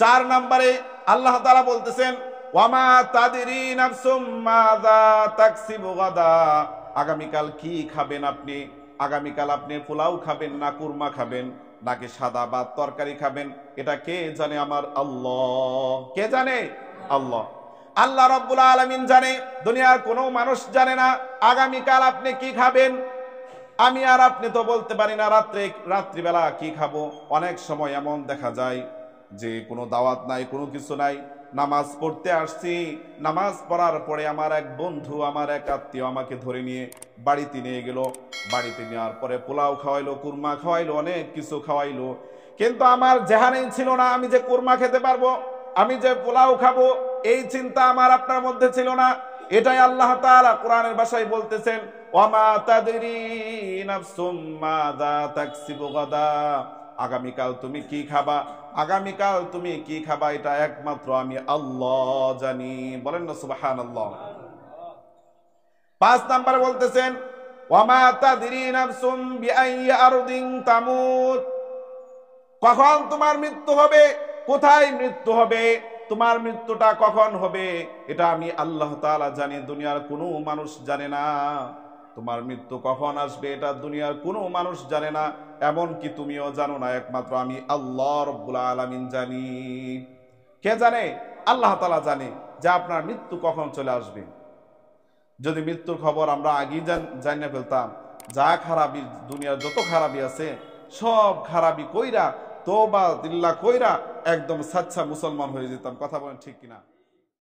চার নম্বরে আল্লাহ তারা বলতেছেন ওয়ামা আগামীকাল কি খাবেন আপনি আগামীকাল আপনি পোলাও খাবেন না কুরমা খাবেন নাকি সাদা বা তরকারি খাবেন এটা কে জানে আমার আল্লাহ কে জানে আল্লাহ আল্লাহ রব্বুল আলমিন জানে দুনিয়ার কোনো মানুষ জানে না আগামীকাল আপনি কি খাবেন আমি আর আপনি তো বলতে পারি না রাত্রে রাত্রিবেলা কি খাবো অনেক সময় এমন দেখা যায় যে কোনো দাওয়াত নাই কোনো কিছু নাই নামাজ পড়তে আসছি নামাজ পড়ার পরে আমার এক বন্ধু আমার এক আত্মীয় আমাকে ধরে নিয়ে বাড়িতে নিয়ে গেল বাড়িতে নেওয়ার পরে পোলাও খাওয়াইলো কুরমা খাওয়াইলো অনেক কিছু খাওয়াইলো কিন্তু আমার জেহানেই ছিল না আমি যে কুরমা খেতে পারবো আমি যে পোলাও খাবো এই চিন্তা আমার আপনার মধ্যে ছিল না এটাই আল্লাহ তালা কোরআনের বাসায় বলতেছেন ওয়া মা আগামীকাল তুমি কি খাবা আগামীকাল তুমি কি খাবা এটা একমাত্র আমি আল্লাহ জানি বলেন না সুবাহান আল্লাহ পাঁচ নাম্বার বলতেছেন কখন তোমার মৃত্যু হবে কোথায় মৃত্যু হবে তোমার মৃত্যুটা কখন হবে এটা আমি আল্লাহ তাআলা জানি দুনিয়ার কোনো মানুষ জানে না তোমার মৃত্যু কখন আসবে এটা দুনিয়ার কোনো মানুষ জানে না এমন কি তুমিও জানো না একমাত্র আমি আল্লাহ রব্বুল আলমিন জানি কে জানে আল্লাহ তালা জানে যে আপনার মৃত্যু কখন চলে আসবে যদি মৃত্যুর খবর আমরা আগেই জানিয়ে ফেলতাম যা খারাপি দুনিয়ার যত খারাপি আছে সব খারাপি কইরা তো বা দিল্লা কইরা একদম সাচ্ছা মুসলমান হয়ে যেতাম কথা বলেন ঠিক কিনা